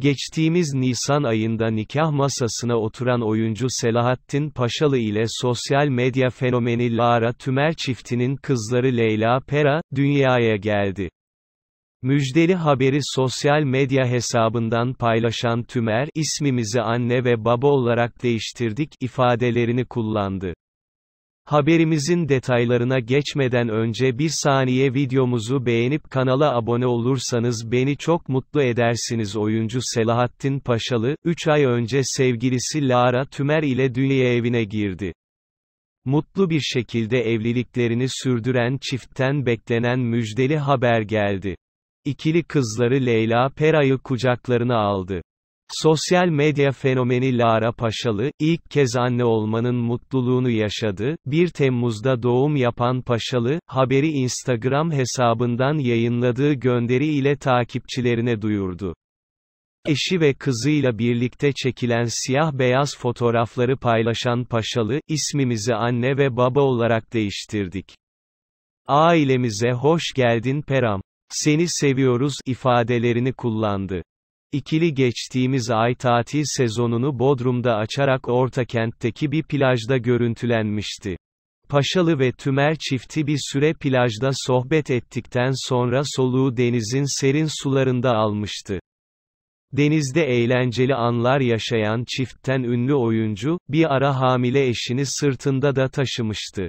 Geçtiğimiz Nisan ayında nikah masasına oturan oyuncu Selahattin Paşalı ile sosyal medya fenomeni Lara Tümer çiftinin kızları Leyla Pera, dünyaya geldi. Müjdeli haberi sosyal medya hesabından paylaşan Tümer, ismimizi anne ve baba olarak değiştirdik ifadelerini kullandı. Haberimizin detaylarına geçmeden önce bir saniye videomuzu beğenip kanala abone olursanız beni çok mutlu edersiniz. Oyuncu Selahattin Paşalı, 3 ay önce sevgilisi Lara Tümer ile dünya evine girdi. Mutlu bir şekilde evliliklerini sürdüren çiftten beklenen müjdeli haber geldi. İkili kızları Leyla Pera'yı kucaklarına aldı. Sosyal medya fenomeni Lara Paşalı, ilk kez anne olmanın mutluluğunu yaşadı, 1 Temmuz'da doğum yapan Paşalı, haberi Instagram hesabından yayınladığı gönderi ile takipçilerine duyurdu. Eşi ve kızıyla birlikte çekilen siyah-beyaz fotoğrafları paylaşan Paşalı, ismimizi anne ve baba olarak değiştirdik. Ailemize hoş geldin Peram. Seni seviyoruz ifadelerini kullandı. İkili geçtiğimiz ay tatil sezonunu Bodrum'da açarak Ortakent'teki bir plajda görüntülenmişti. Paşalı ve Tümer çifti bir süre plajda sohbet ettikten sonra soluğu denizin serin sularında almıştı. Denizde eğlenceli anlar yaşayan çiftten ünlü oyuncu, bir ara hamile eşini sırtında da taşımıştı.